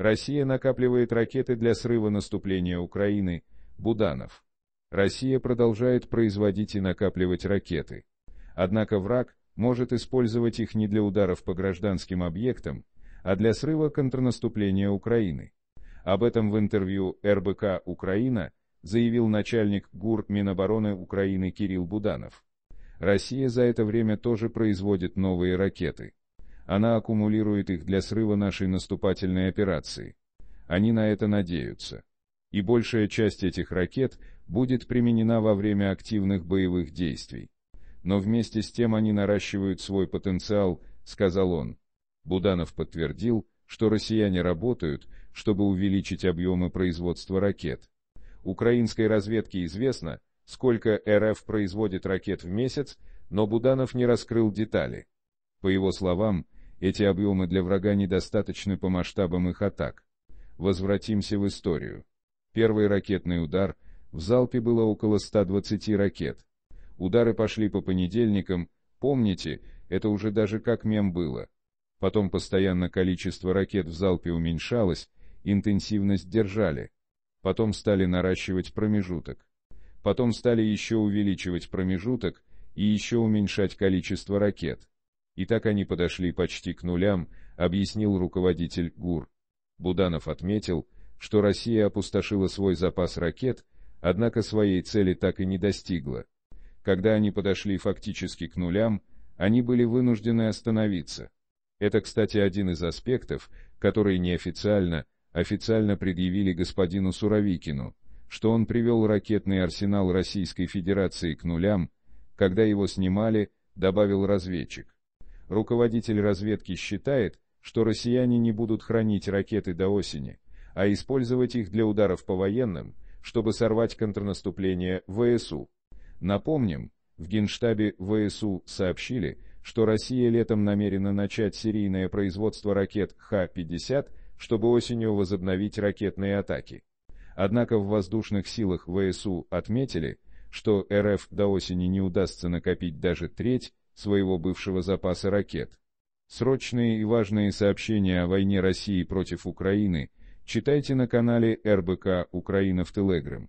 Россия накапливает ракеты для срыва наступления Украины. Буданов. Россия продолжает производить и накапливать ракеты. Однако враг может использовать их не для ударов по гражданским объектам, а для срыва контрнаступления Украины. Об этом в интервью РБК «Украина» заявил начальник ГУР Минобороны Украины Кирилл Буданов. Россия за это время тоже производит новые ракеты. Она аккумулирует их для срыва нашей наступательной операции. Они на это надеются. И большая часть этих ракет будет применена во время активных боевых действий. Но вместе с тем они наращивают свой потенциал, сказал он. Буданов подтвердил, что россияне работают, чтобы увеличить объемы производства ракет. Украинской разведке известно, сколько РФ производит ракет в месяц, но Буданов не раскрыл детали. По его словам, эти объемы для врага недостаточны по масштабам их атак. Возвратимся в историю. Первый ракетный удар, в залпе было около 120 ракет. Удары пошли по понедельникам, помните, это уже даже как мем было. Потом постоянно количество ракет в залпе уменьшалось, интенсивность держали. Потом стали наращивать промежуток. Потом стали еще увеличивать промежуток и еще уменьшать количество ракет. И так они подошли почти к нулям, объяснил руководитель ГУР. Буданов отметил, что Россия опустошила свой запас ракет, однако своей цели так и не достигла. Когда они подошли фактически к нулям, они были вынуждены остановиться. Это, кстати, один из аспектов, который неофициально, официально предъявили господину Суровикину, что он привел ракетный арсенал Российской Федерации к нулям, когда его снимали, добавил разведчик. Руководитель разведки считает, что россияне не будут хранить ракеты до осени, а использовать их для ударов по военным, чтобы сорвать контрнаступление ВСУ. Напомним, в Генштабе ВСУ сообщили, что Россия летом намерена начать серийное производство ракет Х-50, чтобы осенью возобновить ракетные атаки. Однако в воздушных силах ВСУ отметили, что РФ до осени не удастся накопить даже треть своего бывшего запаса ракет. Срочные и важные сообщения о войне России против Украины читайте на канале РБК «Украина в Телеграм».